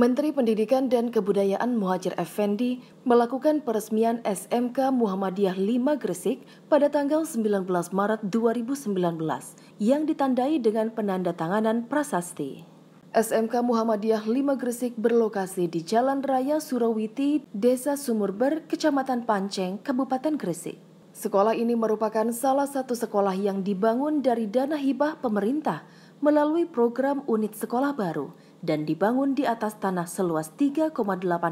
Menteri Pendidikan dan Kebudayaan Muhajir Effendi melakukan peresmian SMK Muhammadiyah 5 Gresik pada tanggal 19 Maret 2019 yang ditandai dengan penanda tanganan prasasti. SMK Muhammadiyah 5 Gresik berlokasi di Jalan Raya Surawiti, Desa Sumurber, Kecamatan Panceng, Kabupaten Gresik. Sekolah ini merupakan salah satu sekolah yang dibangun dari dana hibah pemerintah melalui program unit sekolah baru dan dibangun di atas tanah seluas 3,8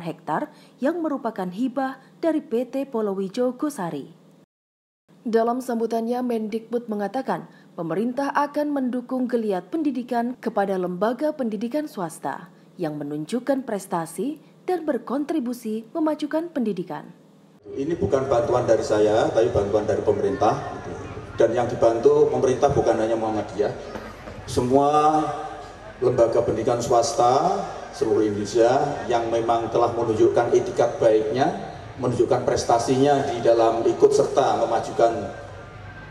hektar yang merupakan hibah dari PT Polowijo Gosari. Dalam sambutannya, Mendikbud mengatakan pemerintah akan mendukung geliat pendidikan kepada lembaga pendidikan swasta yang menunjukkan prestasi dan berkontribusi memajukan pendidikan. Ini bukan bantuan dari saya, tapi bantuan dari pemerintah. Dan yang dibantu pemerintah bukan hanya Muhammadiyah, semua lembaga pendidikan swasta seluruh Indonesia yang memang telah menunjukkan etikat baiknya, menunjukkan prestasinya di dalam ikut serta memajukan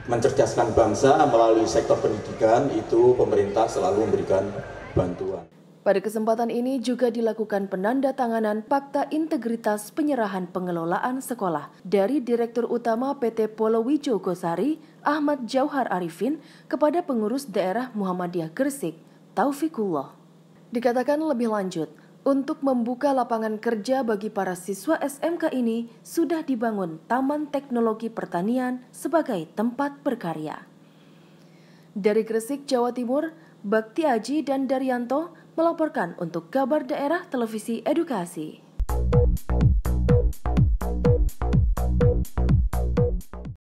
mencerdaskan bangsa melalui sektor pendidikan itu pemerintah selalu memberikan bantuan. Pada kesempatan ini juga dilakukan penanda tanganan Fakta Integritas Penyerahan Pengelolaan Sekolah dari Direktur Utama PT Polowijo Gosari Ahmad Jauhar Arifin kepada pengurus daerah Muhammadiyah Gresik, Taufikullah. Dikatakan lebih lanjut, untuk membuka lapangan kerja bagi para siswa SMK ini sudah dibangun Taman Teknologi Pertanian sebagai tempat berkarya. Dari Gresik, Jawa Timur, Bakti Aji dan Daryanto melaporkan untuk kabar daerah televisi edukasi.